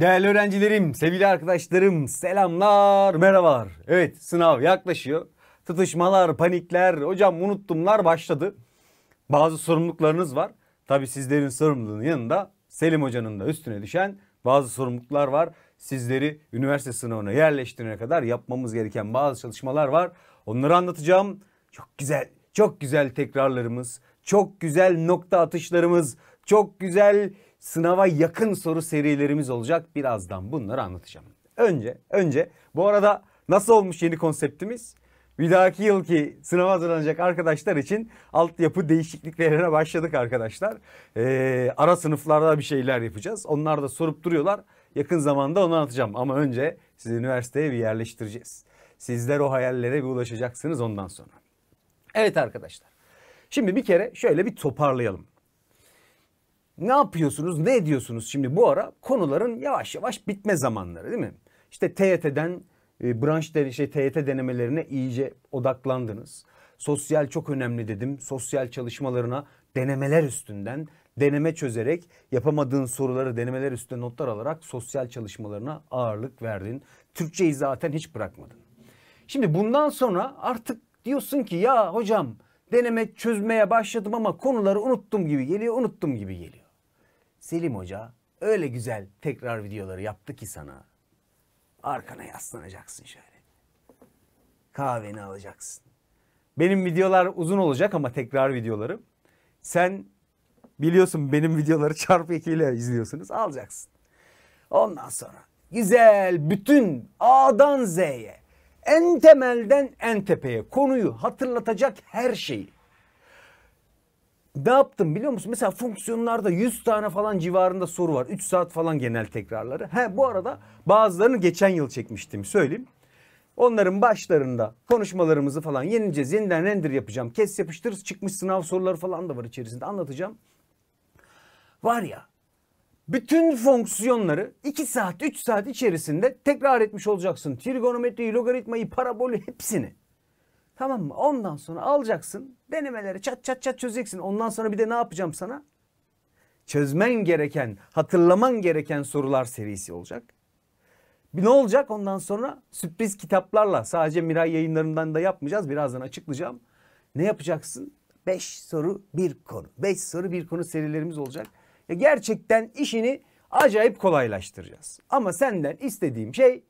Değerli öğrencilerim, sevgili arkadaşlarım, selamlar, merhabalar. Evet, sınav yaklaşıyor. Tutuşmalar, panikler, hocam unuttumlar başladı. Bazı sorumluluklarınız var. Tabi sizlerin sorumluluğunun yanında Selim Hoca'nın da üstüne düşen bazı sorumluluklar var. Sizleri üniversite sınavına yerleştirene kadar yapmamız gereken bazı çalışmalar var. Onları anlatacağım. Çok güzel, çok güzel tekrarlarımız, çok güzel nokta atışlarımız, çok güzel sınava yakın soru serilerimiz olacak. Birazdan bunları anlatacağım. Önce, önce bu arada nasıl olmuş yeni konseptimiz? Bir dahaki yılki sınava hazırlanacak arkadaşlar için altyapı değişikliklerine başladık arkadaşlar. Ee, ara sınıflarda bir şeyler yapacağız. Onlar da sorup duruyorlar. Yakın zamanda onu anlatacağım ama önce sizi üniversiteye bir yerleştireceğiz. Sizler o hayallere bir ulaşacaksınız ondan sonra. Evet arkadaşlar. Şimdi bir kere şöyle bir toparlayalım ne yapıyorsunuz, ne ediyorsunuz şimdi bu ara? Konuların yavaş yavaş bitme zamanları değil mi? İşte TYT'den e, branş de, şey TYT denemelerine iyice odaklandınız. Sosyal çok önemli dedim. Sosyal çalışmalarına denemeler üstünden deneme çözerek yapamadığın soruları denemeler üstüne notlar alarak sosyal çalışmalarına ağırlık verdin. Türkçeyi zaten hiç bırakmadın. Şimdi bundan sonra artık diyorsun ki ya hocam deneme çözmeye başladım ama konuları unuttum gibi geliyor, unuttum gibi geliyor. Selim Hoca öyle güzel tekrar videoları yaptı ki sana. Arkana yaslanacaksın şöyle. Kahveni alacaksın. Benim videolar uzun olacak ama tekrar videolarım Sen biliyorsun benim videoları çarpı 2 ile izliyorsunuz. Alacaksın. Ondan sonra güzel bütün A'dan Z'ye en temelden en tepeye konuyu hatırlatacak her şeyi ne yaptım biliyor musun? Mesela fonksiyonlarda 100 tane falan civarında soru var. 3 saat falan genel tekrarları. He bu arada bazılarını geçen yıl çekmiştim söyleyeyim. Onların başlarında konuşmalarımızı falan yenileceğiz. Yeniden render yapacağım. Kes yapıştır çıkmış sınav soruları falan da var içerisinde anlatacağım. Var ya bütün fonksiyonları 2 saat 3 saat içerisinde tekrar etmiş olacaksın. Trigonometriyi, logaritmayı, parabolü hepsini. Tamam mı? Ondan sonra alacaksın. Denemeleri çat çat çat çözeceksin. Ondan sonra bir de ne yapacağım sana? Çözmen gereken, hatırlaman gereken sorular serisi olacak. Bir ne olacak ondan sonra? Sürpriz kitaplarla sadece Miray yayınlarından da yapmayacağız. Birazdan açıklayacağım. Ne yapacaksın? 5 soru bir konu. 5 soru bir konu serilerimiz olacak. Ya gerçekten işini acayip kolaylaştıracağız. Ama senden istediğim şey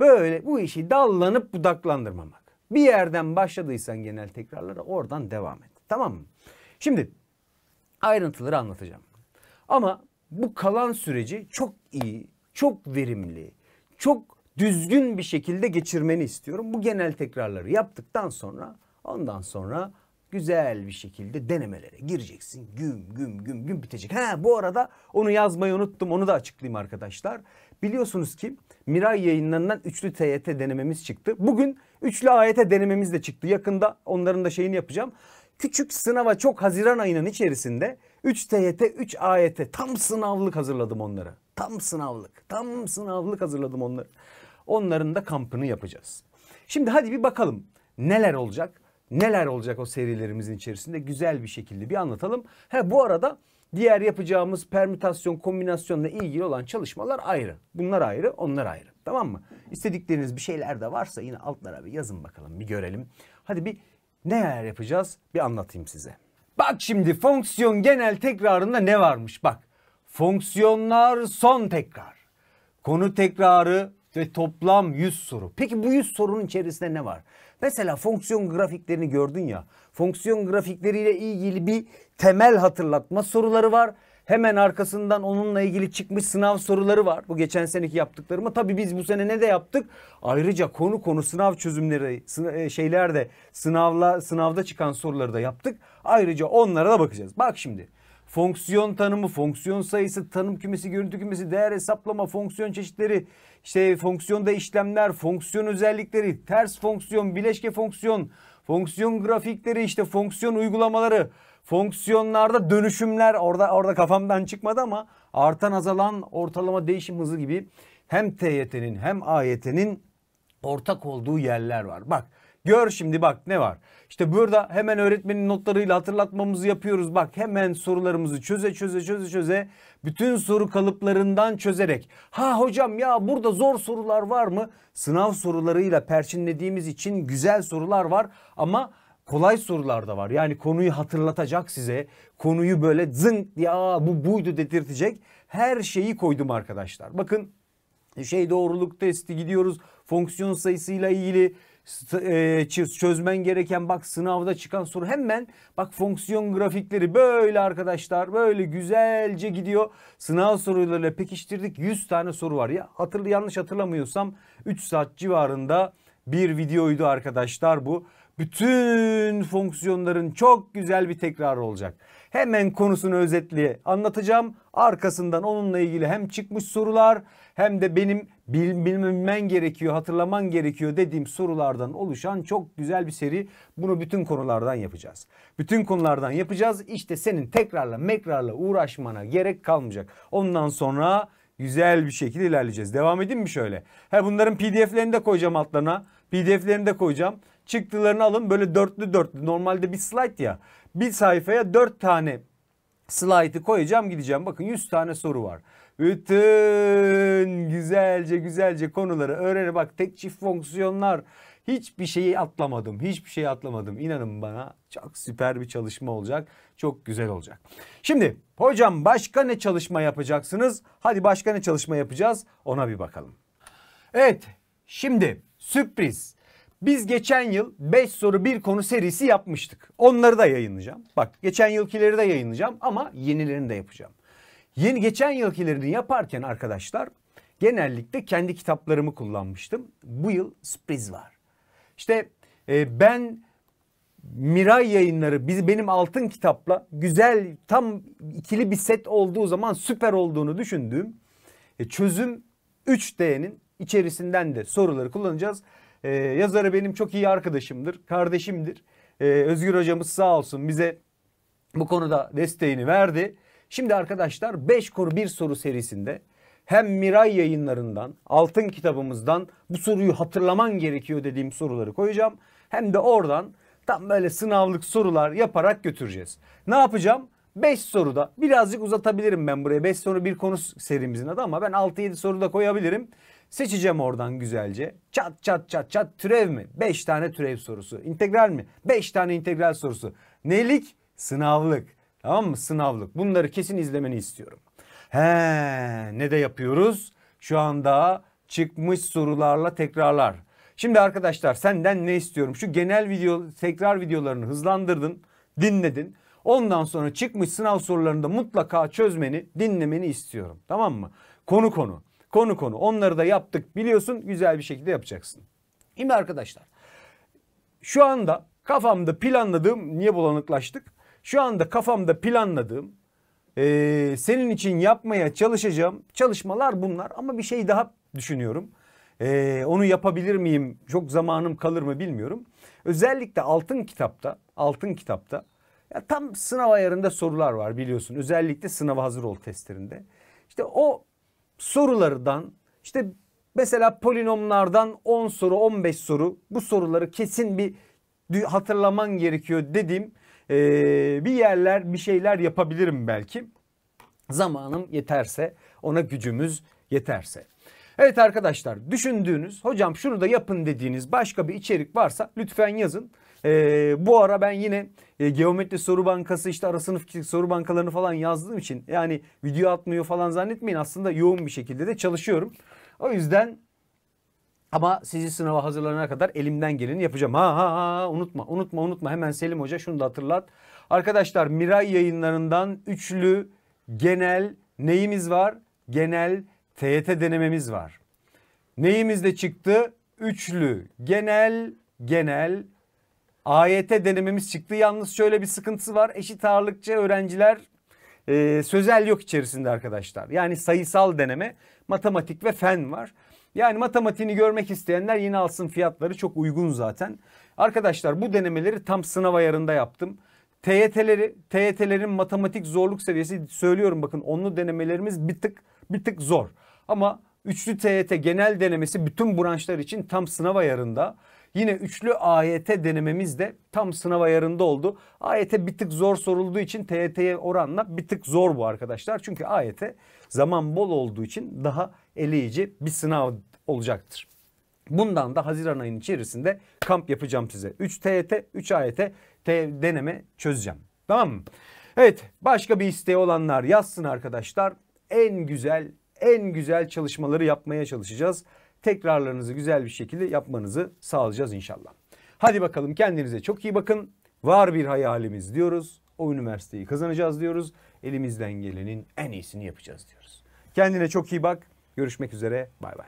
böyle bu işi dallanıp budaklandırmamak. Bir yerden başladıysan genel tekrarlara oradan devam et. Tamam mı? Şimdi ayrıntıları anlatacağım. Ama bu kalan süreci çok iyi, çok verimli, çok düzgün bir şekilde geçirmeni istiyorum. Bu genel tekrarları yaptıktan sonra ondan sonra güzel bir şekilde denemelere gireceksin. Güm güm güm güm bitecek. Ha bu arada onu yazmayı unuttum. Onu da açıklayayım arkadaşlar. Biliyorsunuz ki Miray yayınlarından üçlü TYT denememiz çıktı. Bugün üçlü AYT denememiz de çıktı. Yakında onların da şeyini yapacağım. Küçük sınava çok Haziran ayının içerisinde 3 TYT, 3 AYT tam sınavlık hazırladım onlara. Tam sınavlık, tam sınavlık hazırladım onları. Onların da kampını yapacağız. Şimdi hadi bir bakalım neler olacak? Neler olacak o serilerimizin içerisinde güzel bir şekilde bir anlatalım. He bu arada Diğer yapacağımız permütasyon, kombinasyonla ilgili olan çalışmalar ayrı. Bunlar ayrı, onlar ayrı. Tamam mı? İstedikleriniz bir şeyler de varsa yine altlara bir yazın bakalım, bir görelim. Hadi bir neler yapacağız bir anlatayım size. Bak şimdi fonksiyon genel tekrarında ne varmış bak. Fonksiyonlar son tekrar. Konu tekrarı ve toplam 100 soru. Peki bu 100 sorunun içerisinde ne var? Mesela fonksiyon grafiklerini gördün ya. Fonksiyon grafikleriyle ilgili bir temel hatırlatma soruları var. Hemen arkasından onunla ilgili çıkmış sınav soruları var. Bu geçen seneki yaptıklarımı. Tabii biz bu sene ne de yaptık? Ayrıca konu konu sınav çözümleri, sına, e, şeyler de sınavla, sınavda çıkan soruları da yaptık. Ayrıca onlara da bakacağız. Bak şimdi fonksiyon tanımı, fonksiyon sayısı, tanım kümesi, görüntü kümesi, değer hesaplama, fonksiyon çeşitleri, işte fonksiyonda işlemler, fonksiyon özellikleri, ters fonksiyon, bileşke fonksiyon, fonksiyon grafikleri, işte fonksiyon uygulamaları, fonksiyonlarda dönüşümler orada orada kafamdan çıkmadı ama artan azalan ortalama değişim hızı gibi hem TYT'nin hem AYT'nin ortak olduğu yerler var. Bak Gör şimdi bak ne var. İşte burada hemen öğretmenin notlarıyla hatırlatmamızı yapıyoruz. Bak hemen sorularımızı çöze çöze çöze çöze bütün soru kalıplarından çözerek. Ha hocam ya burada zor sorular var mı? Sınav sorularıyla perçinlediğimiz için güzel sorular var ama kolay sorular da var. Yani konuyu hatırlatacak size. Konuyu böyle zınk ya bu buydu dedirtecek. Her şeyi koydum arkadaşlar. Bakın şey doğruluk testi gidiyoruz fonksiyon sayısıyla ilgili e, çözmen gereken bak sınavda çıkan soru hemen bak fonksiyon grafikleri böyle arkadaşlar böyle güzelce gidiyor. Sınav sorularıyla pekiştirdik 100 tane soru var ya hatırlı yanlış hatırlamıyorsam 3 saat civarında bir videoydu arkadaşlar bu. Bütün fonksiyonların çok güzel bir tekrarı olacak. Hemen konusunu özetli anlatacağım. Arkasından onunla ilgili hem çıkmış sorular hem de benim bilmemen gerekiyor, hatırlaman gerekiyor dediğim sorulardan oluşan çok güzel bir seri. Bunu bütün konulardan yapacağız. Bütün konulardan yapacağız. İşte senin tekrarla mekrarla uğraşmana gerek kalmayacak. Ondan sonra güzel bir şekilde ilerleyeceğiz. Devam edeyim mi şöyle? He bunların pdf'lerini de koyacağım altlarına. PDF'lerini de koyacağım. Çıktılarını alın böyle dörtlü dörtlü. Normalde bir slide ya. Bir sayfaya dört tane slide'ı koyacağım gideceğim. Bakın 100 tane soru var. Bütün güzelce güzelce konuları öğrene bak tek çift fonksiyonlar. Hiçbir şeyi atlamadım. Hiçbir şeyi atlamadım. İnanın bana çok süper bir çalışma olacak. Çok güzel olacak. Şimdi hocam başka ne çalışma yapacaksınız? Hadi başka ne çalışma yapacağız? Ona bir bakalım. Evet şimdi Sürpriz. Biz geçen yıl 5 soru 1 konu serisi yapmıştık. Onları da yayınlayacağım. Bak geçen yılkileri de yayınlayacağım ama yenilerini de yapacağım. Yeni geçen yılkilerini yaparken arkadaşlar genellikle kendi kitaplarımı kullanmıştım. Bu yıl sürpriz var. İşte e, ben Miray yayınları biz benim altın kitapla güzel tam ikili bir set olduğu zaman süper olduğunu düşündüğüm e, çözüm 3D'nin içerisinden de soruları kullanacağız. Ee, yazarı benim çok iyi arkadaşımdır, kardeşimdir. Ee, Özgür hocamız sağ olsun bize bu konuda desteğini verdi. Şimdi arkadaşlar 5 konu 1 soru serisinde hem Miray yayınlarından, altın kitabımızdan bu soruyu hatırlaman gerekiyor dediğim soruları koyacağım. Hem de oradan tam böyle sınavlık sorular yaparak götüreceğiz. Ne yapacağım? 5 soruda birazcık uzatabilirim ben buraya. 5 soru bir konu serimizin adı ama ben 6-7 soruda koyabilirim. Seçeceğim oradan güzelce. Çat çat çat çat türev mi? 5 tane türev sorusu. İntegral mi? 5 tane integral sorusu. Nelik? Sınavlık. Tamam mı? Sınavlık. Bunları kesin izlemeni istiyorum. He, ne de yapıyoruz? Şu anda çıkmış sorularla tekrarlar. Şimdi arkadaşlar senden ne istiyorum? Şu genel video tekrar videolarını hızlandırdın, dinledin. Ondan sonra çıkmış sınav sorularını da mutlaka çözmeni, dinlemeni istiyorum. Tamam mı? Konu konu. Konu konu onları da yaptık biliyorsun güzel bir şekilde yapacaksın. Şimdi arkadaşlar şu anda kafamda planladığım niye bulanıklaştık? Şu anda kafamda planladığım ee, senin için yapmaya çalışacağım çalışmalar bunlar ama bir şey daha düşünüyorum. Ee, onu yapabilir miyim? Çok zamanım kalır mı bilmiyorum. Özellikle altın kitapta, altın kitapta ya tam sınav ayarında sorular var biliyorsun. Özellikle sınava hazır ol testlerinde. İşte o sorulardan işte mesela polinomlardan 10 soru 15 soru bu soruları kesin bir hatırlaman gerekiyor dedim. e, bir yerler bir şeyler yapabilirim belki. Zamanım yeterse ona gücümüz yeterse. Evet arkadaşlar düşündüğünüz hocam şunu da yapın dediğiniz başka bir içerik varsa lütfen yazın. E, bu ara ben yine e, geometri soru bankası işte ara sınıf soru bankalarını falan yazdığım için yani video atmıyor falan zannetmeyin. Aslında yoğun bir şekilde de çalışıyorum. O yüzden ama sizi sınava hazırlanana kadar elimden geleni yapacağım. Ha ha ha unutma unutma unutma hemen Selim Hoca şunu da hatırlat. Arkadaşlar Miray yayınlarından üçlü genel neyimiz var? Genel TYT e denememiz var. Neyimiz de çıktı? Üçlü genel genel AYT denememiz çıktı. Yalnız şöyle bir sıkıntısı var. Eşit ağırlıkçı öğrenciler e, sözel yok içerisinde arkadaşlar. Yani sayısal deneme, matematik ve fen var. Yani matematiğini görmek isteyenler yine alsın fiyatları çok uygun zaten. Arkadaşlar bu denemeleri tam sınav ayarında yaptım. TYT'leri, TYT'lerin matematik zorluk seviyesi söylüyorum bakın onlu denemelerimiz bir tık bir tık zor. Ama üçlü TYT genel denemesi bütün branşlar için tam sınav ayarında. Yine üçlü AYT denememiz de tam sınav ayarında oldu. AYT bir tık zor sorulduğu için TYT'ye oranla bir tık zor bu arkadaşlar. Çünkü AYT zaman bol olduğu için daha eleyici bir sınav olacaktır. Bundan da Haziran ayının içerisinde kamp yapacağım size. 3 TYT, 3 AYT deneme çözeceğim. Tamam mı? Evet başka bir isteği olanlar yazsın arkadaşlar. En güzel, en güzel çalışmaları yapmaya çalışacağız tekrarlarınızı güzel bir şekilde yapmanızı sağlayacağız inşallah. Hadi bakalım kendinize çok iyi bakın. Var bir hayalimiz diyoruz. O üniversiteyi kazanacağız diyoruz. Elimizden gelenin en iyisini yapacağız diyoruz. Kendine çok iyi bak. Görüşmek üzere. Bay bay.